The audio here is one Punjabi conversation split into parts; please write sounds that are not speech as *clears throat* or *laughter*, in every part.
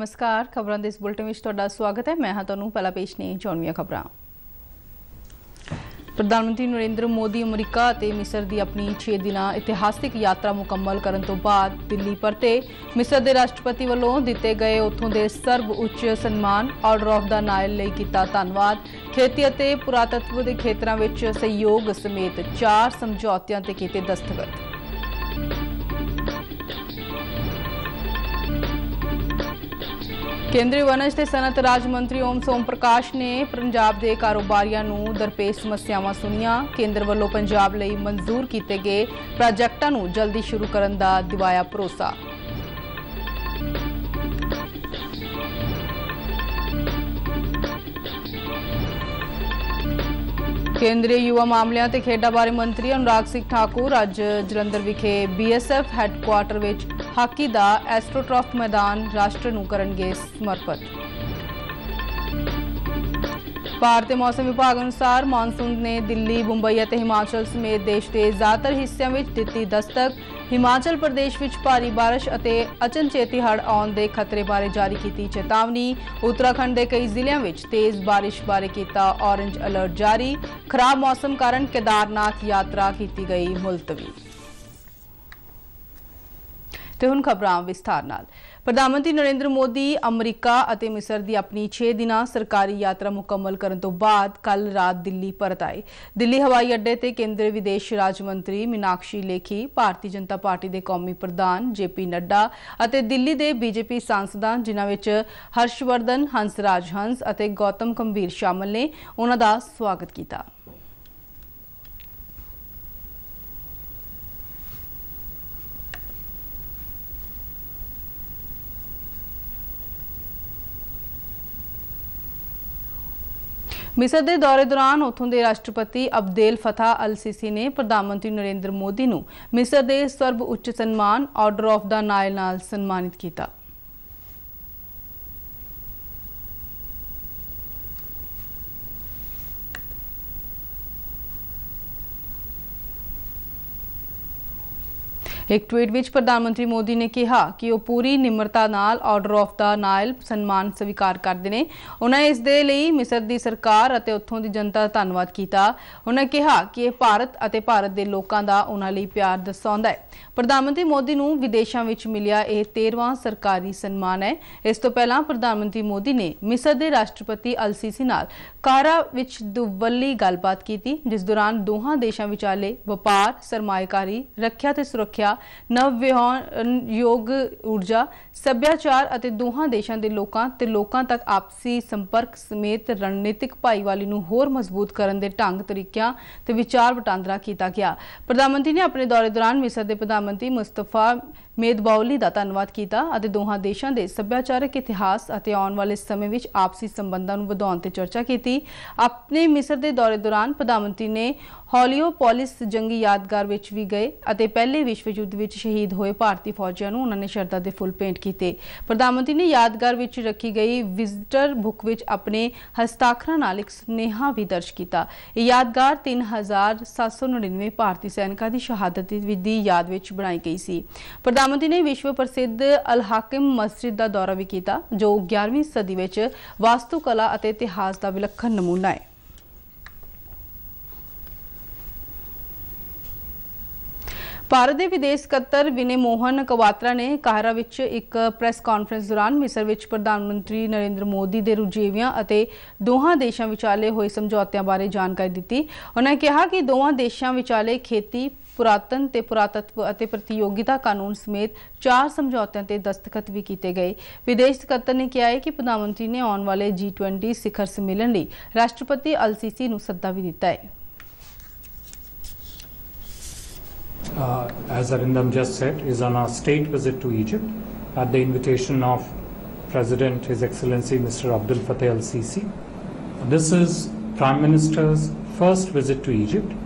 ਨਮਸਕਾਰ ਖਬਰਾਂ ਦੇ ਇਸ ਬੁਲਟਨ ਵਿੱਚ ਤੁਹਾਡਾ ਸਵਾਗਤ ਹੈ ਮੈਂ ਹਾਂ ਤੁਹਾਨੂੰ ਪਹਿਲਾ ਪੇਸ਼ ਨੇ ਚੌਣਵੀਆਂ ਖਬਰਾਂ ਪ੍ਰਧਾਨ ਮੰਤਰੀ ਨਰਿੰਦਰ ਮੋਦੀ ਅਮਰੀਕਾ ਅਤੇ ਮਿਸਰ ਦੀ ਆਪਣੀ 6 ਦਿਨਾਂ ਇਤਿਹਾਸਿਕ ਯਾਤਰਾ ਮੁਕੰਮਲ ਕਰਨ ਤੋਂ ਬਾਅਦ ਦਿੱਲੀ ਪਰਤੇ ਮਿਸਰ ਦੇ ਰਾਸ਼ਟਰਪਤੀ ਵੱਲੋਂ ਦਿੱਤੇ ਗਏ ਉੱਥੋਂ ਦੇ ਸਰਵ ਉੱਚ ਸਨਮਾਨ ਆਰਡਰ ਆਫ ਦਾ ਨਾਇਲ ਲਈ ਕੀਤਾ ਧੰਨਵਾਦ ਖੇਤੀ ਅਤੇ ਪੁਰਾਤੱਤਵ ਦੇ ਖੇਤਰਾਂ ਵਿੱਚ ਸਹਿਯੋਗ ਸਮੇਤ ਚਾਰ ਸਮਝੌਤਿਆਂ ਤੇ ਕੀਤੇ ਦਸਤਖਤ ਕੇਂਦਰੀ ਵਣਜ ਤੇ ਸਨਤ ਰਾਜ ਮੰਤਰੀ ਓਮ ਸੋਮ ਪ੍ਰਕਾਸ਼ ਨੇ ਪੰਜਾਬ ਦੇ ਕਾਰੋਬਾਰੀਆਂ ਨੂੰ ਦਰਪੇਸ਼ ਸਮੱਸਿਆਵਾਂ ਸੁਣੀਆਂ ਕੇਂਦਰ ਵੱਲੋਂ ਪੰਜਾਬ ਲਈ ਮਨਜ਼ੂਰ ਕੀਤੇ ਗਏ ਪ੍ਰੋਜੈਕਟਾਂ ਨੂੰ ਜਲਦੀ ਸ਼ੁਰੂ ਕਰਨ ਦਾ ਦਿਵਾਇਆ ਭਰੋਸਾ ਕੇਂਦਰੀ ਯੁਵਾ ਮਾਮਲਿਆਂ ਤੇ ਖੇਡਾਂ ਬਾਰੇ ਮੰਤਰੀ ਅਨੁਰਾਗ ਸਿੰਘ ਠਾਕੁਰ ਅੱਜ ਜਲੰਧਰ ਵਿਖੇ ਬੀਐਸਐਫ ਹੈੱਡਕੁਆਰਟਰ ਵਿੱਚ ਹਾਕੀ ਦਾ ਐਸਟ੍ਰੋਟਰਫ ਮੈਦਾਨ ਰਾਸ਼ਟਰ ਨੂੰ ਕਰਨਗੇ ਸਮਰਪਿਤ ਭਾਰਤੀ ਮੌਸਮ ਵਿਭਾਗ ਅਨੁਸਾਰ ਮੌਨਸੂਨ ਨੇ ਦਿੱਲੀ, ਮੁੰਬਈ ਅਤੇ ਹਿਮਾਚਲ ਸਮੇਤ ਦੇਸ਼ ਦੇ ਜ਼ਿਆਦਾਤਰ ਹਿੱਸਿਆਂ ਵਿੱਚ ਦਿੱਤੀ ਦਸਤਕ। ਹਿਮਾਚਲ ਪ੍ਰਦੇਸ਼ ਵਿੱਚ ਭਾਰੀ بارش ਅਤੇ ਅਚਨਚੇਤੀ ਹੜ੍ਹ ਆਉਣ ਦੇ ਖਤਰੇ ਬਾਰੇ ਜਾਰੀ ਕੀਤੀ ਚੇਤਾਵਨੀ। ਉੱਤਰਾਖੰਡ ਦੇ ਕਈ ਜ਼ਿਲ੍ਹਿਆਂ ਵਿੱਚ ਤੇਜ਼ بارش ਬਾਰੇ ਕੀਤਾ ਔਰੇਂਜ ਅਲਰਟ ਜਾਰੀ। ਖਰਾਬ ਮੌਸਮ ਕਾਰਨ ਕੇਦਾਰਨਾਥ ਯਾਤਰਾ ਕੀਤੀ ਗਈ ਮੁਲਤਵੀ। ਤੇ ਹੁਣ ਖਬਰਾਂ ਵਿਸਥਾਰ ਨਾਲ ਪ੍ਰਧਾਨ ਮੰਤਰੀ ਨਰਿੰਦਰ ਮੋਦੀ ਅਮਰੀਕਾ ਅਤੇ ਮਿਸਰ ਦੀ ਆਪਣੀ 6 ਦਿਨਾਂ ਸਰਕਾਰੀ ਯਾਤਰਾ ਮੁਕੰਮਲ ਕਰਨ ਤੋਂ ਬਾਅਦ ਕੱਲ ਰਾਤ ਦਿੱਲੀ ਪਰਤ ਆਏ ਦਿੱਲੀ ਹਵਾਈ ਅੱਡੇ ਤੇ ਕੇਂਦਰੀ ਵਿਦੇਸ਼ ਰਾਜ ਮੰਤਰੀ ਮਿਨਾਕਸ਼ੀ ਲੇਖੀ ਭਾਰਤੀ ਜਨਤਾ ਪਾਰਟੀ ਦੇ ਕੌਮੀ ਪ੍ਰਧਾਨ ਜੇਪੀ ਨੱਡਾ ਅਤੇ ਦਿੱਲੀ ਦੇ ਬੀਜੇਪੀ ਸਾਂਸਦਾਂ ਜਿਨ੍ਹਾਂ ਵਿੱਚ ਹਰਸ਼ਵਰਧਨ ਹੰਸਰਾਜ ਹੰਸ ਅਤੇ ਗੌਤਮ ਗੰਭੀਰ ਸ਼ਾਮਲ ਨੇ ਉਹਨਾਂ ਦਾ ਸਵਾਗਤ ਕੀਤਾ ਮਿਸਰ ਦੇ ਦੌਰੇ ਦੌਰਾਨ ਉਥੋਂ ਦੇ ਰਾਸ਼ਟਰਪਤੀ ਅਬਦੇਲ ਫਤਾ ਅਲ ਸਿਸੀ ਨੇ ਪ੍ਰਧਾਨ ਮੰਤਰੀ ਨਰਿੰਦਰ ਮੋਦੀ ਨੂੰ ਮਿਸਰ ਦੇ ਸਰਬ ਉੱਚ ਸਨਮਾਨ ਆਰਡਰ ਆਫ ਦਾ ਨਾਇਲ ਨਾਲ ਸਨਮਾਨਿਤ ਕੀਤਾ ਇੱਕ ਟਵੀਟ ਵਿੱਚ ਪ੍ਰਧਾਨ ਮੰਤਰੀ ਮੋਦੀ ਨੇ ਕਿਹਾ ਕਿ ਉਹ ਪੂਰੀ ਨਿਮਰਤਾ ਨਾਲ ਆਰਡਰ ਆਫ ਦਾ ਨਾਇਲ ਸਨਮਾਨ ਸਵੀਕਾਰ ਕਰਦੇ ਨੇ ਉਹਨਾਂ ਇਸ ਦੇ ਲਈ ਮਿਸਰ ਦੀ ਸਰਕਾਰ ਅਤੇ ਉੱਥੋਂ ਦੀ ਜਨਤਾ ਦਾ ਧੰਨਵਾਦ ਕੀਤਾ ਉਹਨਾਂ ਕਿਹਾ ਕਿ ਇਹ ਭਾਰਤ ਅਤੇ ਭਾਰਤ ਦੇ ਲੋਕਾਂ ਦਾ ਉਹਨਾਂ ਲਈ ਪਿਆਰ ਦਰਸਾਉਂਦਾ ਹੈ ਪ੍ਰਧਾਨ ਮੰਤਰੀ ਮੋਦੀ ਨੂੰ ਵਿਦੇਸ਼ਾਂ ਵਿੱਚ ਮਿਲਿਆ ਇਹ 13ਵਾਂ ਸਰਕਾਰੀ ਸਨਮਾਨ ਹੈ ਇਸ ਤੋਂ ਪਹਿਲਾਂ ਪ੍ਰਧਾਨ ਮੰਤਰੀ ਮੋਦੀ ਨੇ ਮਿਸਰ ਦੇ ਰਾਸ਼ਟਰਪਤੀ ਅਲਸੀਸੀ ਨਾਲ ਕਾਰਾ ਵਿੱਚ ਦੁਵੱਲੀ ਗੱਲਬਾਤ ਕੀਤੀ ਜਿਸ ਦੌਰਾਨ ਦੋਹਾਂ ਦੇਸ਼ਾਂ ਵਿਚਾਲੇ ਵਪਾਰ ਸਰਮਾਇਕਾਰੀ ਰੱਖਿਆ ਤੇ ਸੁਰੱਖਿਆ ਨਵ ਵਿਹਾਨ ਯੋਗ ਊਰਜਾ ਸੱਭਿਆਚਾਰ ਅਤੇ ਦੋਹਾਂ ਦੇਸ਼ਾਂ ਦੇ ਲੋਕਾਂ ਤੇ ਲੋਕਾਂ ਤੱਕ ਆਪਸੀ ਸੰਪਰਕ ਸਮੇਤ ਰਣਨੀਤਿਕ ਭਾਈਵਾਲੀ ਨੂੰ ਹੋਰ ਮਜ਼ਬੂਤ ਕਰਨ ਦੇ ਢੰਗ ਤਰੀਕਿਆਂ ਤੇ ਵਿਚਾਰ ਵਟਾਂਦਰਾ ਕੀਤਾ ਗਿਆ ਪ੍ਰਧਾਨ ਮੰਤਰੀ ਨੇ ਆਪਣੇ ਦੌਰੇ ਦੌਰਾਨ ਮਿਸਰ ਦੇ ਪ੍ਰਧਾਨ ਮੰਤਰੀ ਮੁਸਤਫਾ ਮੇਦਬਾਉਲੀ ਦਾ ਧੰਨਵਾਦ ਕੀਤਾ ਅਤੇ ਦੋਹਾਂ ਦੇਸ਼ਾਂ ਦੇ ਸੱਭਿਆਚਾਰਕ ਇਤਿਹਾਸ ਅਤੇ ਆਉਣ ਵਾਲੇ ਸਮੇਂ ਵਿੱਚ ਆਪਸੀ ਸੰਬੰਧਾਂ ਨੂੰ ਵਧਾਉਣ ਤੇ ਚਰਚਾ ਕੀਤੀ ਆਪਣੇ ਮਿਸਰ ਦੇ ਦੌਰੇ ਦੌਰਾਨ ਪ੍ਰਧਾਨ ਮੰਤਰੀ ਨੇ ਹੌਲੀਓਪੋਲਿਸ ਜੰਗੀ ਯਾਦਗਾਰ ਵਿੱਚ ਵੀ ਗਏ ਅਤੇ ਪਹਿਲੇ ਵਿਸ਼ਵ ਯੁੱਧ ਵਿੱਚ ਸ਼ਹੀਦ ਹੋਏ ਭਾਰਤੀ ਫੌਜੀਆਂ ਨੂੰ ਉਹਨਾਂ ਨੇ ਸ਼ਰਧਾ ਦੇ ਫੁੱਲ ਪੇਂਟ ਕੀਤੇ ਪ੍ਰਧਾਨ ਮੰਤਰੀ ਨੇ ਯਾਦਗਾਰ ਵਿੱਚ ਰੱਖੀ ਗਈ ਵਿਜ਼ਿਟਰ ਬੁੱਕ ਵਿੱਚ ਆਪਣੇ ਹਸਤਾਖਰਾਂ ਨਾਲ ਇੱਕ ਸੁਨੇਹਾ ਵੀ ਦਰਜ ਕੀਤਾ ਇਹ ਯਾਦਗਾਰ 3799 ਭਾਰਤੀ ਸੈਨਿਕਾਂ ਦੀ ਸ਼ਹਾਦਤ ਦੀ ਯਾਦ ਵਿੱਚ ਬਣਾਈ ਗਈ ਸੀ ਪ੍ਰਧਾਨ ਪ੍ਰਧਾਨਮੰਤਰੀ ਨੇ ਵਿਸ਼ਵ ਪ੍ਰਸਿੱਧ ਅਲ ਹਾਕਮ ਮਸਜਿਦ ਦਾ ਦੌਰਾ ਵੀ ਕੀਤਾ ਜੋ 11ਵੀਂ ਸਦੀ ਵਿੱਚ ਵਾਸਤੂ ਕਲਾ ਅਤੇ ਇਤਿਹਾਸ ਦਾ ਵਿਲੱਖਣ ਨਮੂਨਾ ਹੈ ਭਾਰਤ ਦੇ ਵਿਦੇਸ਼ ਸਕੱਤਰ ਵਿਨੇ ਮੋਹਨ ਕਵਾਤਰਾ ਨੇ ਕਾਹਰਾ ਵਿੱਚ ਇੱਕ ਪ੍ਰੈਸ ਕਾਨਫਰੰਸ ਦੌਰਾਨ ਮਿਸਰ ਵਿੱਚ ਪ੍ਰਧਾਨ ਮੰਤਰੀ ਨਰਿੰਦਰ ਮੋਦੀ ਦੇ ਰੁਝੇਵਿਆਂ ਅਤੇ ਦੋਹਾਂ ਦੇਸ਼ਾਂ ਵਿਚਾਲੇ ਹੋਏ ਸਮਝੌਤਿਆਂ ਬਾਰੇ ਜਾਣਕਾਰੀ ਦਿੱਤੀ ਉਹਨਾਂ ਕਿਹਾ ਕਿ ਦੋਹਾਂ ਦੇਸ਼ਾਂ ਵਿਚਾਲੇ ਖੇਤੀ ਪੁਰਾਤਨ ਤੇ ਪੁਰਾਤਤਵ ਅਤੇ ਪ੍ਰਤੀਯੋਗਿਤਾ ਕਾਨੂੰਨ ਸਮੇਤ ਚਾਰ ਸਮਝੌਤਿਆਂ ਤੇ ਦਸਤਖਤ ਵੀ ਕੀਤੇ ਗਏ ਵਿਦੇਸ਼ ਸਕੱਤਰ ਨੇ ਕਿਹਾ ਹੈ ਕਿ ਪ੍ਰਧਾਨ ਮੰਤਰੀ ਨੇ ਆਉਣ ਵਾਲੇ G20 ਸਿਖਰ ਸੰਮੇਲਨ ਲਈ ਰਾਸ਼ਟਰਪਤੀ ਅਲਸੀਸੀ ਨੂੰ ਸੱਦਾ ਵੀ ਦਿੱਤਾ ਹੈ as Arindam just said, is on our state visit to Egypt at the invitation of President His Excellency Mr. abdul Fattah al-Sisi. This is Prime Minister's first visit to Egypt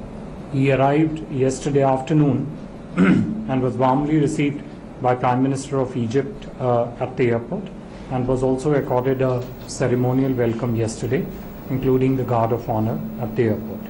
He arrived yesterday afternoon *clears throat* and was warmly received by Prime Minister of Egypt uh, at the airport and was also accorded a ceremonial welcome yesterday, including the guard of honor at the airport.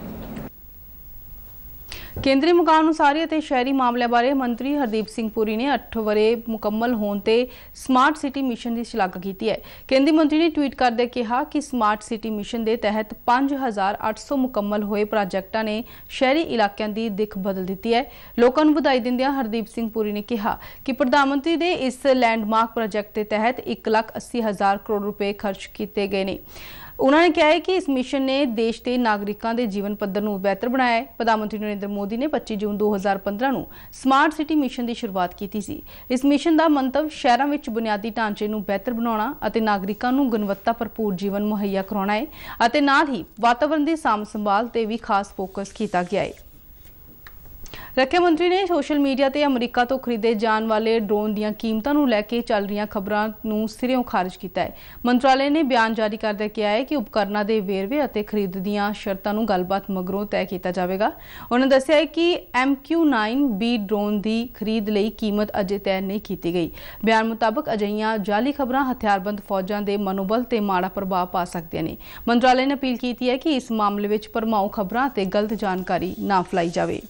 ਕੇਂਦਰੀ ਮੁਕਾਮ ਅਨੁਸਾਰੀ ਅਤੇ ਸ਼ਹਿਰੀ ਮਾਮਲਿਆਂ ਬਾਰੇ ਮੰਤਰੀ ਹਰਦੀਪ ਸਿੰਘ ਪੁਰੀ ਨੇ 8 ਵਰੇ ਮੁਕੰਮਲ ਹੋਣ ਤੇ ਸਮਾਰਟ ਸਿਟੀ ਮਿਸ਼ਨ ਦੀ ਸ਼ਲਾਘਾ ਕੀਤੀ ਹੈ ਕੇਂਦਰੀ ਮੰਤਰੀ ਨੇ ਟਵੀਟ ਕਰਦੇ ਕਿਹਾ ਕਿ ਸਮਾਰਟ ਸਿਟੀ ਮਿਸ਼ਨ ਦੇ ਤਹਿਤ 5800 ਮੁਕੰਮਲ ਹੋਏ ਪ੍ਰੋਜੈਕਟਾਂ ਨੇ ਸ਼ਹਿਰੀ ਇਲਾਕਿਆਂ ਦੀ ਦਿੱਖ ਬਦਲ ਦਿੱਤੀ ਹੈ ਲੋਕਾਂ ਨੂੰ ਵਧਾਈ ਦਿੰਦਿਆਂ ਹਰਦੀਪ ਸਿੰਘ ਪੁਰੀ ਨੇ ਕਿਹਾ ਕਿ ਪ੍ਰਧਾਨ ਮੰਤਰੀ ਦੇ ਇਸ ਲੈਂਡਮਾਰਕ ਪ੍ਰੋਜੈਕਟ ਦੇ ਤਹਿਤ 1,80,000 ਕਰੋੜ ਰੁਪਏ ਖਰਚ ਕੀਤੇ ਗਏ ਨੇ ਉਹਨਾਂ ਨੇ ਕਿਹਾ ਹੈ ਕਿ ਇਸ ਮਿਸ਼ਨ ਨੇ ਦੇਸ਼ ਦੇ ਨਾਗਰਿਕਾਂ ਦੇ ਜੀਵਨ ਪੱਧਰ ਨੂੰ ਬਿਹਤਰ ਬਣਾਇਆ ਹੈ ਪ੍ਰਧਾਨ ਮੰਤਰੀ ਨਰਿੰਦਰ ਮੋਦੀ ਨੇ 25 ਜੂਨ 2015 ਨੂੰ ਸਮਾਰਟ ਸਿਟੀ ਮਿਸ਼ਨ ਦੀ ਸ਼ੁਰੂਆਤ ਕੀਤੀ ਸੀ ਇਸ ਮਿਸ਼ਨ ਦਾ ਮੰਤਵ ਸ਼ਹਿਰਾਂ ਵਿੱਚ ਬੁਨਿਆਦੀ ਢਾਂਚੇ ਨੂੰ ਬਿਹਤਰ ਬਣਾਉਣਾ ਅਤੇ ਨਾਗਰਿਕਾਂ ਨੂੰ ਗੁਣਵੱਤਾ ਭਰਪੂਰ ਜੀਵਨ ਮੁਹੱਈਆ ਕਰਾਉਣਾ ਹੈ ਅਤੇ ਨਾਲ ਹੀ ਵਾਤਾਵਰਣ ਦੀ ਸਾਂਭ ਸੰਭਾਲ ਤੇ ਵੀ ਖਾਸ ਫੋਕਸ ਕੀਤਾ ਗਿਆ ਹੈ ਰੱਖਿਆ ਮੰਤਰੀ ਨੇ ਸੋਸ਼ਲ ਮੀਡੀਆ ਤੇ ਅਮਰੀਕਾ ਤੋਂ ਖਰੀਦੇ ਜਾਣ ਵਾਲੇ ਡਰੋਨ ਦੀਆਂ ਕੀਮਤਾਂ ਨੂੰ ਲੈ ਕੇ ਚੱਲ ਰਹੀਆਂ ਖਬਰਾਂ ਨੂੰ ਸਿਰਿਓਂ ਖਾਰਜ ਕੀਤਾ ਹੈ ਮੰਤਰਾਲੇ ਨੇ ਬਿਆਨ ਜਾਰੀ ਕਰਦੇ ਕਿਹਾ ਹੈ ਕਿ ਉਪਕਰਨਾਂ ਦੇ ਵੇਰਵੇ ਅਤੇ ਖਰੀਦ ਦੀਆਂ ਸ਼ਰਤਾਂ ਨੂੰ ਗੱਲਬਾਤ ਮਗਰੋਂ ਤੈਅ ਕੀਤਾ ਜਾਵੇਗਾ ਉਹਨਾਂ ਦੱਸਿਆ ਹੈ ਕਿ MQ9B ਡਰੋਨ ਦੀ ਖਰੀਦ ਲਈ ਕੀਮਤ ਅਜੇ ਤੈਅ ਨਹੀਂ ਕੀਤੀ ਗਈ ਬਿਆਨ ਮੁਤਾਬਕ ਅਜਈਆਂ ਜਾਲੀ ਖਬਰਾਂ ਹਥਿਆਰਬੰਦ ਫੌਜਾਂ ਦੇ ਮਨੋਬਲ ਤੇ ਮਾੜਾ ਪ੍ਰਭਾਵ ਪਾ ਸਕਦੀਆਂ ਨੇ ਮੰਤਰਾਲੇ ਨੇ ਅਪੀਲ ਕੀਤੀ ਹੈ ਕਿ ਇਸ ਮਾਮਲੇ ਵਿੱਚ ਪਰਮਾਉ ਖਬਰਾਂ ਤੇ ਗਲਤ ਜਾਣਕਾਰੀ ਨਾ ਫਲਾਈ ਜਾਵੇ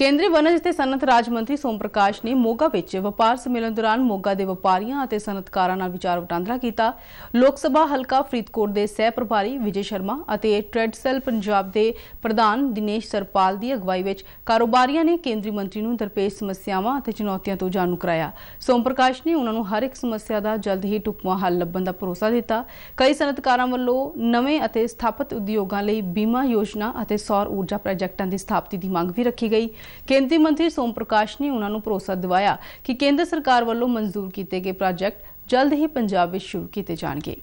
ਕੇਂਦਰੀ ਵਣਜ ਤੇ ਸਨਤ ਰਾਜ ਮੰਤਰੀ ਸੋਮ ਪ੍ਰਕਾਸ਼ ਨੇ ਮੋਗਾ ਵਿੱਚ ਵਪਾਰ ਸਮੇਲਨ ਦੌਰਾਨ ਮੋਗਾ ਦੇ ਵਪਾਰੀਆਂ ਅਤੇ ਸਨਤਕਾਰਾਂ ਨਾਲ ਵਿਚਾਰ ਵਟਾਂਦਰਾ ਕੀਤਾ ਲੋਕ ਸਭਾ ਹਲਕਾ ਫਰੀਦਕੋਟ ਦੇ ਸਹਿ ਪ੍ਰਭਾਰੀ ਵਿਜੇ ਸ਼ਰਮਾ ਅਤੇ ਟ੍ਰੇਡ ਸੈਲ ਪੰਜਾਬ ਦੇ ਪ੍ਰਧਾਨ ਦਿਨੇਸ਼ ਸਰਪਾਲ ਦੀ ਅਗਵਾਈ ਵਿੱਚ ਕਾਰੋਬਾਰੀਆਂ ਨੇ ਕੇਂਦਰੀ ਮੰਤਰੀ ਨੂੰ ਦਰਪੇਸ਼ ਸਮੱਸਿਆਵਾਂ ਅਤੇ ਚੁਣੌਤੀਆਂ ਤੋਂ ਜਾਣੂ ਕਰਾਇਆ ਸੋਮ ਪ੍ਰਕਾਸ਼ ਨੇ ਉਹਨਾਂ ਨੂੰ ਹਰ ਇੱਕ ਸਮੱਸਿਆ ਦਾ ਜਲਦ ਹੀ ਟੁਕਮਾ ਹੱਲ ਲੱਭਣ ਦਾ ਭਰੋਸਾ ਦਿੱਤਾ ਕਈ ਸਨਤਕਾਰਾਂ ਵੱਲੋਂ ਨਵੇਂ ਅਤੇ ਸਥਾਪਿਤ ਉਦਯੋਗਾਂ ਲਈ ਬੀਮਾ ਯੋਜਨਾ ਅਤੇ ਸੌਰ ਊਰਜਾ ਪ੍ਰੋਜੈਕਟਾਂ ਦੀ ਸਥਾਪਤੀ ਦੀ ਮੰਗ ਵੀ ਰੱਖੀ ਗਈ ਕੇਂਦਰੀ ਮੰਤਰੀ ਸੋਮ ਪ੍ਰਕਾਸ਼ ਨੇ ਉਹਨਾਂ ਨੂੰ ਭਰੋਸਾ ਦਿਵਾਇਆ ਕਿ ਕੇਂਦਰ ਸਰਕਾਰ ਵੱਲੋਂ ਮਨਜ਼ੂਰ ਕੀਤੇ ਗਏ ਪ੍ਰੋਜੈਕਟ ਜਲਦ ਹੀ ਪੰਜਾਬ ਵਿੱਚ ਸ਼ੁਰੂ ਕੀਤੇ ਜਾਣਗੇ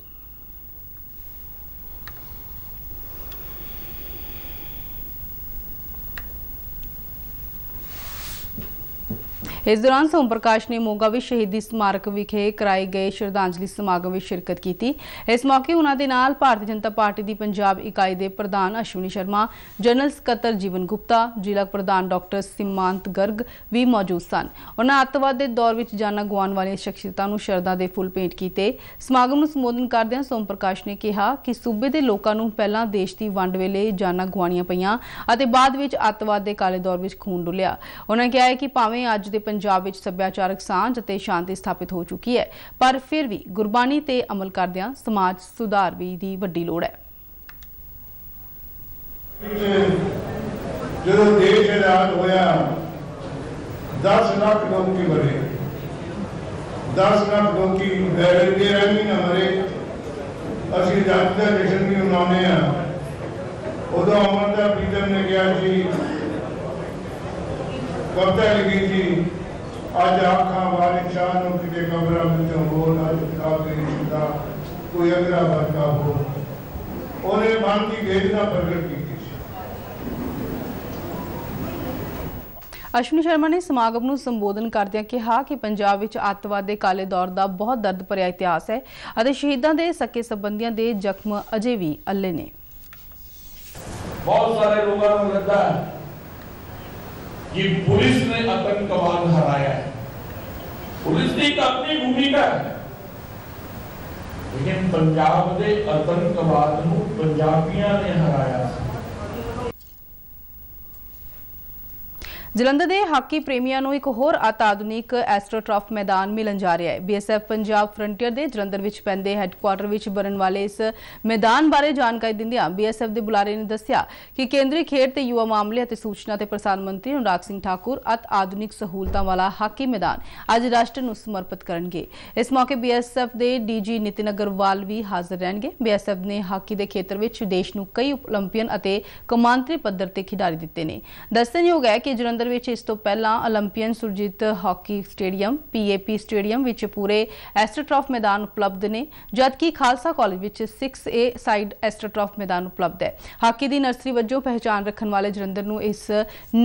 ਇਸ ਦੌਰਾਨ ਸੋਮ ਪ੍ਰਕਾਸ਼ ਨੇ ਮੋਗਾ ਵਿੱਚ ਸ਼ਹੀਦੀ ਸਮਾਰਕ ਵਿਖੇ ਕਰਾਏ ਗਏ ਸ਼ਰਧਾਂਜਲੀ ਸਮਾਗਮ ਵਿੱਚ ਸ਼ਿਰਕਤ ਕੀਤੀ ਇਸ ਮੌਕੇ ਉਹਨਾਂ ਦੇ ਨਾਲ ਭਾਰਤੀ ਜਨਤਾ ਪਾਰਟੀ ਦੀ ਪੰਜਾਬ ਇਕਾਈ ਦੇ ਪ੍ਰਧਾਨ ਅਸ਼ਵਨੀ ਸ਼ਰਮਾ ਜਨਰਲ ਸਕੱਤਰ ਜੀਵਨ ਗੁਪਤਾ ਜ਼ਿਲ੍ਹਾ ਪ੍ਰਧਾਨ ਡਾਕਟਰ ਸਿਮਾਂਤ ਗਰਗ ਵੀ ਮੌਜੂਦ ਸਨ ਉਹਨਾਂ ਅੱਤਵਾਦ ਦੇ ਦੌਰ ਵਿੱਚ ਜਾਨਾਂ ਗਵਾਉਣ ਵਾਲੀਆਂ ਸ਼ਖਸੀਅਤਾਂ ਨੂੰ ਸ਼ਰਧਾ ਦੇ ਫੁੱਲ ਭੇਟ ਕੀਤੇ ਸਮਾਗਮ ਨੂੰ ਸੰਬੋਧਨ ਕਰਦਿਆਂ ਸੋਮ ਪ੍ਰਕਾਸ਼ ਨੇ ਕਿਹਾ ਕਿ ਸੂਬੇ ਦੇ ਲੋਕਾਂ ਨੂੰ ਪਹਿਲਾਂ ਦੇਸ਼ ਦੀ ਵੰਡ ਵੇਲੇ ਜਾਨਾਂ ਗਵਾਉਣੀਆਂ ਪਈਆਂ ਅਤੇ ਬਾਅਦ ਵਿੱਚ ਅੱਤਵਾਦ ਦੇ ਕਾਲੇ ਦੌਰ ਵਿੱਚ ਖੂਨ ਡੁੱਲਿਆ ਉਹਨਾਂ ਕਿਹਾ ਹੈ ਕਿ ਭਾਵੇਂ ਅੱਜ ਦੇ ਪੰਜਾਬ ਵਿੱਚ ਸੱਭਿਆਚਾਰਕ ਸਾਂਝ ਅਤੇ ਸ਼ਾਂਤੀ ਸਥਾਪਿਤ ਹੋ ਚੁੱਕੀ ਹੈ ਪਰ ਫਿਰ ਵੀ ਗੁਰਬਾਣੀ ਤੇ ਅਮਲ ਕਰਦਿਆਂ ਸਮਾਜ ਸੁਧਾਰ ਵੀ ਦੀ ਵੱਡੀ ਲੋੜ ਹੈ ਜਦੋਂ ਦੇਸ਼ ਆਜ਼ਾਦ ਹੋਇਆ 10 ਲੱਖ ਲੋਕ ਕੀ ਬਣੇ 10 ਲੱਖ ਲੋਕ ਕੀ ਬੈਰੰਗੇ ਰਹਿਣੀ ਨਾ ਮਰੇ ਅਸੀਂ ਆਜ਼ਾਦੀ ਦਾ ਜਸ਼ਨ ਵੀ ਮਨਾਉਂਦੇ ਆ ਉਦੋਂ ਅਮਰਤਾ ਪ੍ਰੀਤਮ ਨੇ ਕਿਹਾ ਸੀ ਕਵਿਤਾ ਲਿਖੀ ਸੀ ਅੱਜ ਆਖਾਂ ਵਾਲੇ ਚਾਹ ਨੂੰ ਕਿਤੇ ਕਬਰਾਂ ਵਿੱਚ ਹੋਰ ਅੱਜ ਕਾਬਰੀ ਜਿੰਦਾ ਕੋਈ ਅਗਰਾ ਵਰਗਾ ਹੋ ਉਹਨੇ ਮਨ ਦੀ ਵੇਦਨਾ ਪ੍ਰਗਟ ਕੀਤੀ ਅਸ਼ਵਨੀ ਸ਼ਰਮਾ ਨੇ ਸਮਾਗਮ ਨੂੰ ਸੰਬੋਧਨ ਕਰਦਿਆਂ ਕਿਹਾ ਕਿ ਪੰਜਾਬ ਵਿੱਚ ਅੱਤਵਾਦ ਦੇ ਕਾਲੇ ਦੌਰ ਦਾ ਬਹੁਤ ਦਰਦ ਭਰਿਆ ਇਤਿਹਾਸ ਹੈ ਅਤੇ ਸ਼ਹੀਦਾਂ ਦੇ ਸਕੇ ਸੰਬੰਧੀਆਂ ਦੇ ਜ਼ਖਮ ਅਜੇ ਵੀ ਅੱਲੇ ਨੇ ਬਹੁਤ ਸਾਰੇ ਲੋਕਾਂ ਨੂੰ ਲੱਗਦਾ कि पुलिस ने आतंकवाद हराया है पुलिस की तो अपनी भूमिका है लेकिन पंजाब के आतंकवाद को पंजाबियों ने हराया है ਜਲੰਧਰ ਦੇ ਹਾਕੀ ਪ੍ਰੇਮੀਆਂ ਨੂੰ ਇੱਕ ਹੋਰ ਆਤਾਦੁਨਿਕ ਐਸਟਰੋਟ੍ਰਾਫ ਮੈਦਾਨ ਮਿਲਣ ਜਾ ਰਿਹਾ ਹੈ ਬੀਐਸਐਫ ਪੰਜਾਬ ਫਰੰਟੀਅਰ ਦੇ ਜਲੰਧਰ ਵਿੱਚ ਪੈਂਦੇ ਹੈੱਡਕੁਆਰਟਰ ਵਿੱਚ ਬਣਨ ਵਾਲੇ ਇਸ ਮੈਦਾਨ ਬਾਰੇ ਜਾਣਕਾਰੀ ਦਿੰਦਿਆਂ ਬੀਐਸਐਫ ਦੇ ਬੁਲਾਰੇ ਨੇ ਦੱਸਿਆ ਕਿ ਕੇਂਦਰੀ ਖੇਡ ਤੇ ਯੂਵਾ ਮਾਮਲੇ ਅਤੇ ਸੂਚਨਾ ਤੇ ਪ੍ਰਸਾਰਣ ਮੰਤਰੀ ਅਨੁਰਾਗ ਸਿੰਘ ਠਾਕੁਰ ਆਧੁਨਿਕ ਸਹੂਲਤਾਂ ਵਾਲਾ ਹਾਕੀ ਮੈਦਾਨ ਅੱਜ ਰਾਸ਼ਟਰ ਨੂੰ ਸਮਰਪਿਤ ਕਰਨਗੇ ਇਸ ਮੌਕੇ ਬੀਐਸਐਫ ਦੇ ਡੀਜੀ ਨਿਤਿਨ ਅਗਰਵਾਲ ਵੀ ਹਾਜ਼ਰ ਰਹਿਣਗੇ ਬੀਐਸਐਫ ਨੇ ਹਾਕੀ ਦੇ ਖੇਤਰ ਵਿੱਚ ਦੇਸ਼ ਨੂੰ ਕਈ ਓਲੰਪੀਅਨ ਅਤੇ ਕਮਾਂਤਰੀ ਪੱਧਰ ਤੇ ਖਿਡਾਰੀ ਦਿੱਤੇ ਨੇ ਦੱਸਣਯੋਗ ਹੈ ਕਿ ਜਲੰਧਰ ਖੇਤਰ ਵਿੱਚ ਇਸ ਤੋਂ ਪਹਿਲਾਂ 올림픽ਨ Surjit hockey stadium PAP stadium ਵਿੱਚ ਪੂਰੇ ਐਸਟਰਟ੍ਰਫ ਮੈਦਾਨ ਉਪਲਬਧ ਨੇ ਜਦਕਿ ਖਾਲਸਾ ਕਾਲਜ ਵਿੱਚ 6A ਸਾਈਡ ਐਸਟਰਟ੍ਰਫ ਮੈਦਾਨ ਉਪਲਬਧ ਹੈ ਹਾਕੀ ਦੀ ਨਰਸਰੀ ਵੱਜੋਂ ਪਹਿਚਾਨ ਰੱਖਣ ਵਾਲੇ ਜਲੰਧਰ ਨੂੰ ਇਸ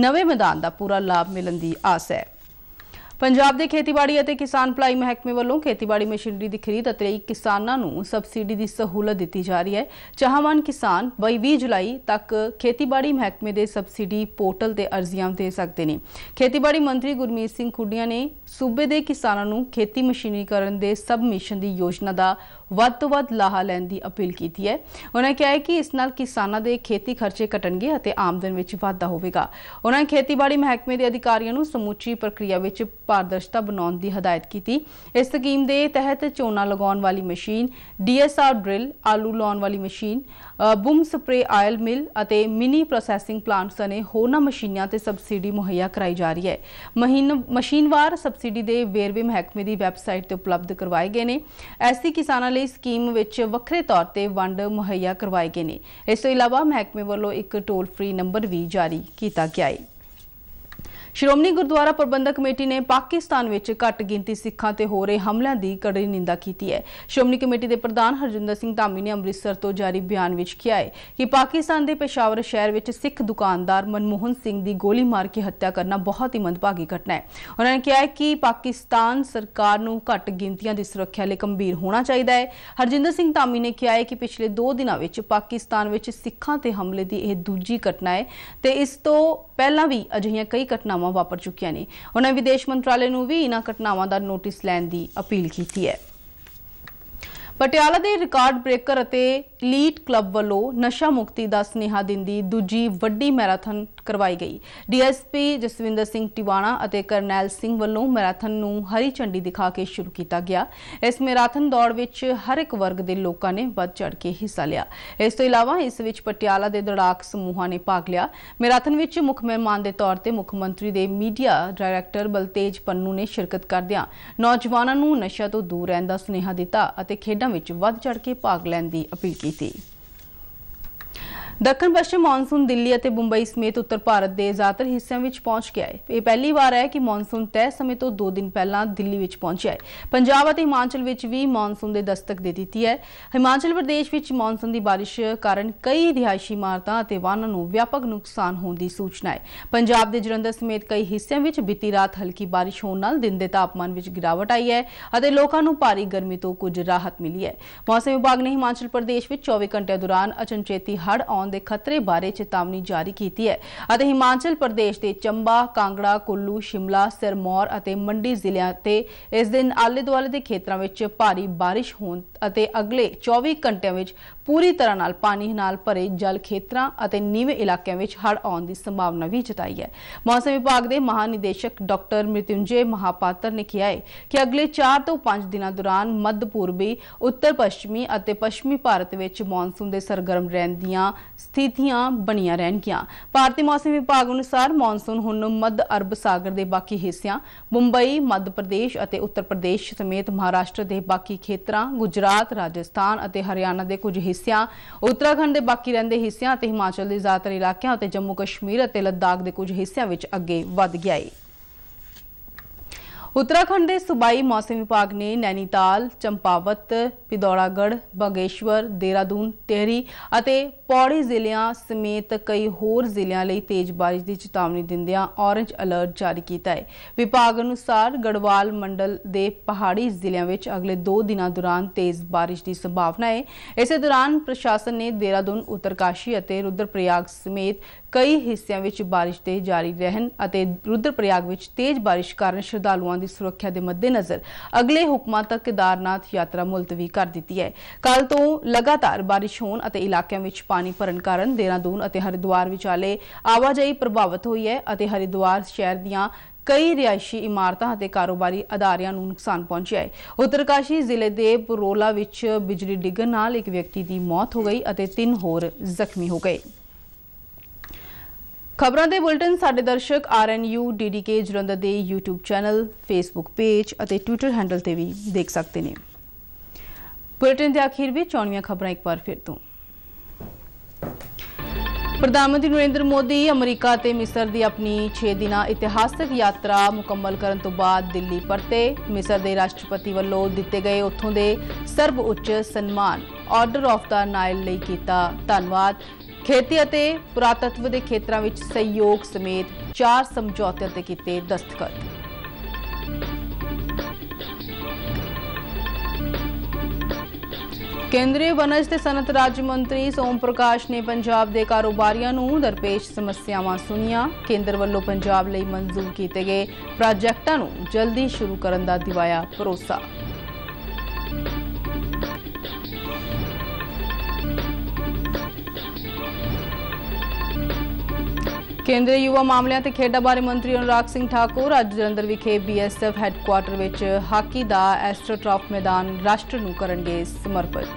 ਨਵੇਂ ਮੈਦਾਨ ਦਾ ਪੂਰਾ ਲਾਭ ਮਿਲਣ ਦੀ ਆਸ ਹੈ ਪੰਜਾਬ ਦੇ ਖੇਤੀਬਾੜੀ ਅਤੇ ਕਿਸਾਨ ਭਲਾਈ ਮਹਿਕਮੇ ਵੱਲੋਂ ਖੇਤੀਬਾੜੀ ਮਸ਼ੀਨਰੀ ਦੀ ਖਰੀਦ ਅਤੇ ਕਿਸਾਨਾਂ ਨੂੰ ਸਬਸਿਡੀ ਦੀ ਸਹੂਲਤ ਦਿੱਤੀ ਜਾ ਰਹੀ ਹੈ ਚਾਹਵਾਨ ਕਿਸਾਨ 22 ਜੁਲਾਈ ਤੱਕ ਖੇਤੀਬਾੜੀ ਮਹਿਕਮੇ ਦੇ ਸਬਸਿਡੀ ਪੋਰਟਲ ਤੇ ਅਰਜ਼ੀਆਂ ਦੇ ਸਕਦੇ ਨੇ ਖੇਤੀਬਾੜੀ ਮੰਤਰੀ ਗੁਰਮੀਤ ਸਿੰਘ ਖੁੱਡੀਆਂ ਨੇ ਸੂਬੇ ਦੇ ਕਿਸਾਨਾਂ ਨੂੰ ਖੇਤੀ ਮਸ਼ੀਨਰੀਕਰਨ ਦੇ ਸਬਮਿਸ਼ਨ ਦੀ ਯੋਜਨਾ ਦਾ ਵੱਧ ਤੋਂ ਵੱਧ ਲਾਹਾ ਲੈਣ ਦੀ ਅਪੀਲ ਕੀਤੀ ਹੈ ਉਹਨਾਂ ਕਿਹਾ ਹੈ ਕਿ ਇਸ ਨਾਲ ਕਿਸਾਨਾਂ ਦੇ ਖੇਤੀ ਖਰਚੇ ਘਟਣਗੇ ਅਤੇ ਆਮਦਨ ਵਿੱਚ ਵਾਧਾ ਹੋਵੇਗਾ ਉਹਨਾਂ ਖੇਤੀਬਾੜੀ ਮਹਿਕਮੇ ਦੇ ਅਧਿਕਾਰੀਆਂ ਨੂੰ ਸਮੁੱਚੀ ਪ੍ਰਕਿਰਿਆ ਵਿੱਚ ਪਾਰਦਰਸ਼ਤਾ ਬਣਾਉਣ ਦੀ ਹਦਾਇਤ ਕੀਤੀ ਇਸ ਸਕੀਮ ਦੇ ਤਹਿਤ ਝੋਨਾ ਲਗਾਉਣ ਵਾਲੀ ਮਸ਼ੀਨ ਡੀਐਸਆਰ ਡ੍ਰਿਲ ਆਲੂ ਲਾਉਣ ਵਾਲੀ machine boom spray oil mill ਅਤੇ ਮਿਨੀ ਪ੍ਰੋਸੈਸਿੰਗ ਪਲਾਂਟਸ ਨੇ ਹੋਰਨਾਂ ਮਸ਼ੀਨਾਂ ਤੇ ਸਬਸਿਡੀ ਮੁਹੱਈਆ ਕਰਾਈ ਜਾ ਰਹੀ ਹੈ ਮਹੀਨ ਮਸ਼ੀਨਵਾਰ ਸਬਸਿਡੀ ਦੇ ਵੇਰਵੇ ਮਹਿਕਮੇ ਦੀ ਵੈਬਸਾਈਟ ਤੇ ਉਪਲਬਧ ਕਰਵਾਏ ਗਏ ਨੇ ਐਸੀ ਕਿਸਾਨਾਂ ਲਈ ਸਕੀਮ ਵਿੱਚ ਵੱਖਰੇ ਤੌਰ ਤੇ ਵੰਡ ਮੁਹੱਈਆ ਕਰਵਾਏ ਗਏ ਨੇ ਇਸ ਤੋਂ ਇਲਾਵਾ ਮਹਿਕਮੇ ਵੱਲੋਂ ਇੱਕ ਟੋਲ ਫ੍ਰੀ ਨੰਬਰ ਵੀ ਜਾਰੀ ਕੀਤਾ ਗਿਆ ਹੈ ਸ਼੍ਰੋਮਣੀ ਗੁਰਦੁਆਰਾ ਪ੍ਰਬੰਧਕ ਕਮੇਟੀ ਨੇ ਪਾਕਿਸਤਾਨ ਵਿੱਚ ਘੱਟ ਗਿਣਤੀ ਸਿੱਖਾਂ ਤੇ ਹੋ ਰਹੇ ਹਮਲਿਆਂ ਦੀ ਕੜੀ ਨਿੰਦਾ ਕੀਤੀ ਹੈ ਸ਼੍ਰੋਮਣੀ ਕਮੇਟੀ ਦੇ ਪ੍ਰਧਾਨ ਹਰਜਿੰਦਰ ਸਿੰਘ ਧਾਮੀ ਨੇ ਅੰਮ੍ਰਿਤਸਰ ਤੋਂ ਜਾਰੀ ਬਿਆਨ ਵਿੱਚ ਕਿਹਾ ਹੈ ਕਿ ਪਾਕਿਸਤਾਨ ਦੇ ਪੇਸ਼ਾਵਰ ਸ਼ਹਿਰ ਵਿੱਚ ਸਿੱਖ ਦੁਕਾਨਦਾਰ ਮਨਮੋਹਨ ਸਿੰਘ ਦੀ ਗੋਲੀ ਮਾਰ ਕੇ ਹੱਤਿਆ ਕਰਨਾ ਬਹੁਤ ਹੀ ਮੰਦਭਾਗੀ ਘਟਨਾ ਹੈ ਉਹਨਾਂ ਨੇ ਕਿਹਾ ਹੈ ਕਿ ਪਾਕਿਸਤਾਨ ਸਰਕਾਰ ਨੂੰ ਘੱਟ ਗਿਣਤੀਆਂ ਦੀ ਸੁਰੱਖਿਆ ਲਈ ਗੰਭੀਰ ਹੋਣਾ ਚਾਹੀਦਾ ਹੈ ਹਰਜਿੰਦਰ ਸਿੰਘ ਧਾਮੀ ਨੇ ਕਿਹਾ ਹੈ ਕਿ ਪਿਛਲੇ 2 ਦਿਨਾਂ ਵਿੱਚ ਪਾਕਿਸਤਾਨ ਵਿੱਚ ਸਿੱਖਾਂ ਤੇ ਹਮਲੇ ਦੀ ਇਹ ਦੂਜੀ ਘਟਨਾ ਹੈ ਤੇ ਇਸ ਤੋਂ ਪਹਿਲਾਂ ਵੀ ਅਜਿਹੀਆਂ ਕਈ ਘਟਨਾਵਾਂ ਘਟਨਾਵਾਂ ਵਾਪਰ ਚੁੱਕੀਆਂ ਨੇ ਉਹਨਾਂ ਵਿਦੇਸ਼ ਮੰਤਰਾਲੇ ਨੂੰ ਵੀ ਇਹਨਾਂ ਘਟਨਾਵਾਂ ਦਾ ਨੋਟਿਸ ਲੈਣ ਦੀ ਅਪੀਲ ਕੀਤੀ ਹੈ ਪਟਿਆਲਾ ਦੇ ਰਿਕਾਰਡ ਬ੍ਰੇਕਰ ਅਤੇ ਲੀਡ ਕਲੱਬ ਵੱਲੋਂ ਨਸ਼ਾ ਮੁਕਤੀ ਦਾ ਸਨੇਹਾ ਦਿੰਦੀ ਦੂਜੀ ਵੱਡੀ ਮੈਰਾਥਨ ਕਰਵਾਈ ਗਈ ਡੀਐਸਪੀ ਜਸਵਿੰਦਰ ਸਿੰਘ ਟਿਵਾਣਾ ਅਤੇ ਕਰਨੈਲ ਸਿੰਘ ਵੱਲੋਂ ਮੈਰਾਥਨ ਨੂੰ ਹਰੀ ਝੰਡੀ ਦਿਖਾ ਕੇ ਸ਼ੁਰੂ ਕੀਤਾ ਗਿਆ ਇਸ ਮੈਰਾਥਨ ਦੌੜ ਵਿੱਚ ਹਰ ਇੱਕ ਵਰਗ ਦੇ ਲੋਕਾਂ ਨੇ ਵੱਧ ਚੜ ਕੇ ਹਿੱਸਾ ਲਿਆ ਇਸ ਤੋਂ ਇਲਾਵਾ ਇਸ ਵਿੱਚ ਪਟਿਆਲਾ ਦੇ ਦੌੜਾਕ ਸਮੂਹਾਂ ਨੇ ਭਾਗ ਲਿਆ ਮੈਰਾਥਨ ਵਿੱਚ ਮੁੱਖ ਮਹਿਮਾਨ ਦੇ ਤੌਰ ਤੇ ਮੁੱਖ ਮੰਤਰੀ ਦੇ ਮੀਡੀਆ ਡਾਇਰੈਕਟਰ ਬਲਤੇਜ ਪੰਨੂ ਨੇ ਸ਼ਿਰਕਤ ਕਰਦਿਆਂ ਨੌਜਵਾਨਾਂ ਨੂੰ ਨਸ਼ਾ ਤੋਂ ਦੂਰ ਰਹਿਣ ਦਾ ਸੁਨੇਹਾ ਦਿੱਤਾ ਅਤੇ ਖੇਡ ਖੇਡਾਂ ਵਿੱਚ ਵੱਧ ਚੜ ਕੇ ਭਾਗ ਲੈਣ ਦੀ ਅਪੀਲ ਕੀਤੀ ਦੱਖਣ ਪੱਛਮ ਮੌਨਸੂਨ ਦਿੱਲੀ ਅਤੇ ਮੁੰਬਈ ਸਮੇਤ ਉੱਤਰ ਭਾਰਤ ਦੇ ਜ਼ਿਆਦਾਤਰ ਹਿੱਸਿਆਂ ਵਿੱਚ ਪਹੁੰਚ ਗਿਆ ਹੈ ਇਹ ਪਹਿਲੀ ਵਾਰ ਹੈ ਕਿ ਮੌਨਸੂਨ ਤੈਅ ਸਮੇਂ ਤੋਂ 2 ਦਿਨ ਪਹਿਲਾਂ ਦਿੱਲੀ ਵਿੱਚ ਪਹੁੰਚਿਆ ਹੈ ਪੰਜਾਬ ਅਤੇ ਹਿਮਾਚਲ ਵਿੱਚ ਵੀ ਮੌਨਸੂਨ ਦੇ ਦਸਤਕ ਦੇ ਦਿੱਤੀ ਹੈ ਹਿਮਾਚਲ ਪ੍ਰਦੇਸ਼ ਵਿੱਚ ਮੌਨਸੂਨ ਦੀ ਬਾਰਿਸ਼ ਕਾਰਨ ਕਈ ਰਿਹਾਇਸ਼ੀ ਇਮਾਰਤਾਂ ਅਤੇ ਵਾਹਨਾਂ ਨੂੰ ਵਿਆਪਕ ਨੁਕਸਾਨ ਹੋਣ ਦੀ ਸੂਚਨਾ ਹੈ ਪੰਜਾਬ ਦੇ ਜਲੰਧਰ ਸਮੇਤ ਕਈ ਹਿੱਸਿਆਂ ਵਿੱਚ ਬੀਤੀ ਰਾਤ ਹਲਕੀ ਬਾਰਿਸ਼ ਹੋਣ ਨਾਲ ਦਿਨ ਦੇ ਤਾਪਮਾਨ ਵਿੱਚ ਗਿਰਾਵਟ ਆਈ ਹੈ ਅਤੇ ਲੋਕਾਂ ਨੂੰ ਭਾਰੀ ਗਰਮੀ ਤੋਂ ਕੁਝ ਰਾਹਤ ਮਿਲੀ ਹੈ ਮੌਸਮ ਵਿਭਾਗ ਨੇ ਹਿਮਾਚਲ ਪ੍ਰਦੇਸ਼ ਵਿੱਚ 24 ਘੰਟੇ ਦੌਰਾਨ ਅਚਨਚੇਤੀ ਹੜ੍ਹ ਆਉਣ ਦੇ ਖਤਰੇ ਬਾਰੇ ਚੇਤਾਵਨੀ ਜਾਰੀ ਕੀਤੀ ਹੈ ਅਤੇ ਹਿਮਾਚਲ ਪ੍ਰਦੇਸ਼ ਦੇ ਚੰਬਾ ਕਾਂਗੜਾ ਕੁੱਲੂ ਸ਼ਿਮਲਾ ਸਿਰਮੌਰ ਅਤੇ ਮੰਡੀ ਜ਼ਿਲ੍ਹਿਆਂ ਤੇ ਇਸ ਦਿਨ ਆਲੇ-ਦੁਆਲੇ ਦੇ ਖੇਤਰਾਂ ਵਿੱਚ ਭਾਰੀ ਬਾਰਿਸ਼ ਹੋਣ ਅਤੇ ਅਗਲੇ 24 ਘੰਟਿਆਂ ਵਿੱਚ ਪੂਰੀ ਤਰ੍ਹਾਂ ਨਾਲ ਪਾਣੀ ਨਾਲ ਭਰੇ ਜਲ ਖੇਤਰਾਂ ਅਤੇ ਨੀਵੇਂ ਇਲਾਕਿਆਂ ਵਿੱਚ ਹੜ ਆਉਣ ਦੀ ਸੰਭਾਵਨਾ ਵੀ ਜਤਾਈ ਹੈ ਮੌਸਮ ਵਿਭਾਗ ਦੇ ਮਹਾਨਿਦੇਸ਼ਕ ਡਾਕਟਰ ਮ੍ਰਿਤੁੰਜੇ ਮਹਾਪਾਤਰ ਨੇ ਕਿਹਾ ਹੈ ਕਿ ਅਗਲੇ 4 ਤੋਂ 5 ਦਿਨਾਂ ਦੌਰਾਨ ਮੱਧ ਪੂਰਬੀ ਉੱਤਰ ਪੱਛਮੀ ਅਤੇ ਪੱਛਮੀ ਭਾਰਤ ਵਿੱਚ ਮੌਨਸੂਨ ਦੇ ਸਰਗਰਮ ਰਹਿਣ ਦੀਆਂ ਸਥਿਤੀਆਂ ਬਣੀਆਂ ਰਹਿਣਗੀਆਂ ਭਾਰਤੀ ਮੌਸਮ ਵਿਭਾਗ ਅਨੁਸਾਰ ਮੌਨਸੂਨ ਹੁਣ ਮੱਧ ਅਰਬ ਸਾਗਰ ਦੇ ਬਾਕੀ ਹਿੱਸਿਆਂ ਮੁੰਬਈ ਮੱਧ ਪ੍ਰਦੇਸ਼ ਅਤੇ ਉੱਤਰ ਪ੍ਰਦੇਸ਼ ਸਮੇਤ ਮਹਾਰਾਸ਼ਟਰ ਦੇ ਬਾਕੀ ਖੇਤਰਾਂ ਗੁਜਰਾਤ ਰਾਜਸਥਾਨ ਅਤੇ ਹਰਿਆਣਾ ਦੇ ਕੁਝ ਹਿੱਸਿਆਂ ਉੱਤਰਾਖੰਡ ਦੇ ਬਾਕੀ ਰਹਿੰਦੇ ਹਿੱਸਿਆਂ ਤੇ ਹਿਮਾਚਲ ਦੇ ਜ਼ਿਆਦਾਤਰ ਇਲਾਕਿਆਂ ਅਤੇ ਜੰਮੂ ਕਸ਼ਮੀਰ ਅਤੇ ਲੱਦਾਖ ਦੇ ਕੁਝ ਹਿੱਸਿਆਂ ਵਿੱਚ ਅੱਗੇ ਵਧ ਗਿਆ ਹੈ ਉੱਤਰਾਖੰਡ ਦੇ ਸੁਬਾਈ ਮੌਸਮ ਵਿਭਾਗ ਨੇ ਨੈਨੀਤਾਲ, ਚੰਪਾਵਤ, ਪਿਦੌੜਾਗੜ ਬਗੇਸ਼ਵਰ ਦੇਰਾਦੂਨ ਤੇਹਰੀ ਅਤੇ ਪੌੜੀ ਜ਼ਿਲ੍ਹਿਆਂ ਸਮੇਤ ਕਈ ਹੋਰ ਜ਼ਿਲ੍ਹਿਆਂ ਲਈ ਤੇਜ਼ ਬਾਰਿਸ਼ ਦੀ ਚੇਤਾਵਨੀ ਦਿੰਦਿਆਂ ਔਰੇਂਜ ਅਲਰਟ ਜਾਰੀ ਕੀਤਾ ਹੈ। ਵਿਭਾਗ ਅਨੁਸਾਰ ਗੜਵਾਲ ਮੰਡਲ ਦੇ ਪਹਾੜੀ ਜ਼ਿਲ੍ਹਿਆਂ ਵਿੱਚ ਅਗਲੇ 2 ਦਿਨਾਂ ਦੌਰਾਨ ਤੇਜ਼ ਬਾਰਿਸ਼ ਦੀ ਸੰਭਾਵਨਾ ਹੈ। ਇਸੇ ਦੌਰਾਨ ਪ੍ਰਸ਼ਾਸਨ ਨੇ ਦੇਰਾਦੂਨ ਉੱਤਰਕਾਸ਼ੀ ਅਤੇ ਰੁਦਰਪ੍ਰਯਾਗ ਸਮੇਤ ਕਈ ਹਿੱਸਿਆਂ ਵਿੱਚ ਬਾਰਿਸ਼ ਤੇ ਜਾਰੀ ਰਹਿਣ ਅਤੇ ਰੁਦਰਪ੍ਰਯਾਗ ਵਿੱਚ ਤੇਜ਼ ਬਾਰਿਸ਼ ਕਾਰਨ ਸ਼ਰਧਾਲੂਆਂ ਦੀ ਸੁਰੱਖਿਆ ਦੇ ਮੱਦੇਨਜ਼ਰ ਅਗਲੇ ਹੁਕਮਾਂ ਤੱਕ ਕੇਦਾਰਨਾਥ ਯਾਤਰਾ ਮੁਲਤਵੀ ਕਰ ਦਿੱਤੀ ਹੈ ਕੱਲ ਤੋਂ ਲਗਾਤਾਰ ਬਾਰਿਸ਼ ਹੋਣ ਅਤੇ ਇਲਾਕਿਆਂ ਵਿੱਚ ਪਾਣੀ ਭਰਨ ਕਾਰਨ ਦੇਹਰਾਦੂਨ ਅਤੇ ਹਰਿਦੁਆਰ ਵਿਚਾਲੇ ਆਵਾਜਾਈ ਪ੍ਰਭਾਵਿਤ ਹੋਈ ਹੈ ਅਤੇ ਹਰਿਦੁਆਰ ਸ਼ਹਿਰ ਦੀਆਂ ਕਈ ਰਿਆਸ਼ੀ ਇਮਾਰਤਾਂ ਅਤੇ ਕਾਰੋਬਾਰੀ ਅਦਾਰਿਆਂ ਨੂੰ ਨੁਕਸਾਨ ਪਹੁੰਚਿਆ ਹੈ ਉਤਰਕਾਸ਼ੀ ਜ਼ਿਲ੍ਹੇ ਦੇ ਬਰੋਲਾ ਵਿੱਚ ਬਿਜਲੀ ਡਿੱਗਣ ਨਾਲ ਇੱਕ ਵਿਅਕਤੀ ਦੀ ਮੌਤ ਹੋ ਗਈ ਅਤੇ ਤਿੰਨ ਹੋਰ ਜ਼ਖਮੀ ਹੋ ਗਏ ਖਬਰਾਂ ਦੇ ਬੁਲੇਟਿਨ ਸਾਡੇ ਦਰਸ਼ਕ RNU DDK ਜਲੰਧਰ ਦੇ YouTube ਚੈਨਲ, Facebook ਪੇਜ ਅਤੇ Twitter ਹੈਂਡਲ ਤੇ ਵੀ ਦੇਖ ਸਕਦੇ ਨੇ। ਬੁਲੇਟਿਨ ਦੇ ਆਖਿਰ ਵਿੱਚ ਚੌਣੀਆਂ ਖਬਰਾਂ ਇੱਕ ਵਾਰ ਫਿਰ ਤੋਂ। ਪ੍ਰਧਾਨ ਮੰਤਰੀ ਨਰਿੰਦਰ ਮੋਦੀ ਅਮਰੀਕਾ ਤੇ ਮਿਸਰ ਦੀ ਆਪਣੀ 6 ਦਿਨਾ ਇਤਿਹਾਸਕ ਯਾਤਰਾ ਮੁਕੰਮਲ ਕਰਨ ਤੋਂ ਬਾਅਦ ਦਿੱਲੀ ਪਰਤੇ ਮਿਸਰ ਦੇ ਰਾਸ਼ਟਰਪਤੀ ਵੱਲੋਂ ਦਿੱਤੇ ਗਏ ਉੱਥੋਂ ਦੇ ਸਰਵਉੱਚ ਸਨਮਾਨ ਆਰਡਰ ਆਫ ਦਾ ਨਾਇਲ ਲਈ ਕੀਤਾ ਧੰਨਵਾਦ ਖੇਤੀ ਅਤੇ ਪੁਰਾਤਤਵ ਦੇ ਖੇਤਰਾਂ ਵਿੱਚ ਸਹਿਯੋਗ ਸਮੇਤ ਚਾਰ ਸਮਝੌਤਿਆਂ ਤੇ ਕੀਤੇ ਦਸਤਖਤ ਕੇਂਦਰੀ ਵਣਜ ਤੇ ਸਨਤ ਰਾਜ ਮੰਤਰੀ ਸੋਮ ਪ੍ਰਕਾਸ਼ ਨੇ ਪੰਜਾਬ ਦੇ ਕਾਰੋਬਾਰੀਆਂ ਨੂੰ ਦਰਪੇਸ਼ ਸਮੱਸਿਆਵਾਂ ਸੁਣੀਆਂ ਕੇਂਦਰ ਵੱਲੋਂ ਪੰਜਾਬ ਲਈ ਮਨਜ਼ੂਰ ਕੀਤੇ ਗਏ ਪ੍ਰੋਜੈਕਟਾਂ ਨੂੰ ਜਲਦੀ ਸ਼ੁਰੂ ਕਰਨ ਦਾ ਦਿਵਾਇਆ ਭਰੋਸਾ ਕੇਂਦਰੀ ਯੁਵਾ ਮਾਮਲਿਆਂ ਤੇ ਖੇਡਾਂ ਬਾਰੇ ਮੰਤਰੀ ਅਨੁਰਾਗ ਸਿੰਘ ਠਾਕੁਰ ਅੱਜ ਜਲੰਧਰ ਵਿਖੇ ਬੀਐਸਐਫ ਹੈੱਡਕੁਆਰਟਰ ਵਿੱਚ ਹਾਕੀ ਦਾ ਐਸਟ੍ਰੋਟ੍ਰਾਫ ਮੈਦਾਨ ਰਾਸ਼ਟਰ ਨੂੰ ਕਰਨਗੇ ਸਮਰਪਿਤ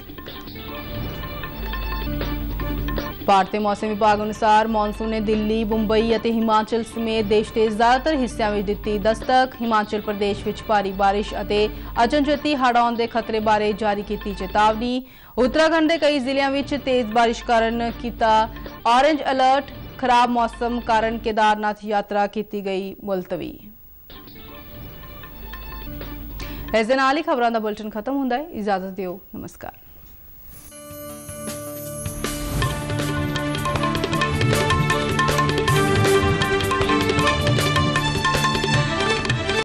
ਭਾਰਤੀ ਮੌਸਮ ਵਿਭਾਗ ਅਨੁਸਾਰ ਮੌਨਸੂਨ ਨੇ ਦਿੱਲੀ, ਮੁੰਬਈ ਅਤੇ ਹਿਮਾਚਲ ਸਮੇਤ ਦੇਸ਼ ਦੇ ਜ਼ਿਆਦਾਤਰ ਹਿੱਸਿਆਂ ਵਿੱਚ ਦਿੱਤੀ ਦਸਤਕ। ਹਿਮਾਚਲ ਪ੍ਰਦੇਸ਼ ਵਿੱਚ ਭਾਰੀ بارش ਅਤੇ ਅਚਨਚੇਤੀ ਹੜ੍ਹ ਆਉਣ ਦੇ ਖਤਰੇ ਬਾਰੇ ਜਾਰੀ ਕੀਤੀ ਚੇਤਾਵਨੀ। ਉੱਤਰਾਖੰਡ ਦੇ ਕਈ ਜ਼ਿਲ੍ਹਿਆਂ ਵਿੱਚ ਤੇਜ਼ بارش ਕਾਰਨ ਕੀਤਾ ਔਰੇਂਜ ਅਲਰਟ। ਖਰਾਬ ਮੌਸਮ ਕਾਰਨ ਕੇਦਾਰਨਾਥ ਯਾਤਰਾ ਕੀਤੀ ਗਈ ਮੁਲਤਵੀ ਇਸ ਦੇ ਨਾਲ ਹੀ ਖਬਰਾਂ ਦਾ ਬੁਲਟਨ ਖਤਮ ਹੁੰਦਾ ਹੈ ਇਜਾਜ਼ਤ ਦਿਓ ਨਮਸਕਾਰ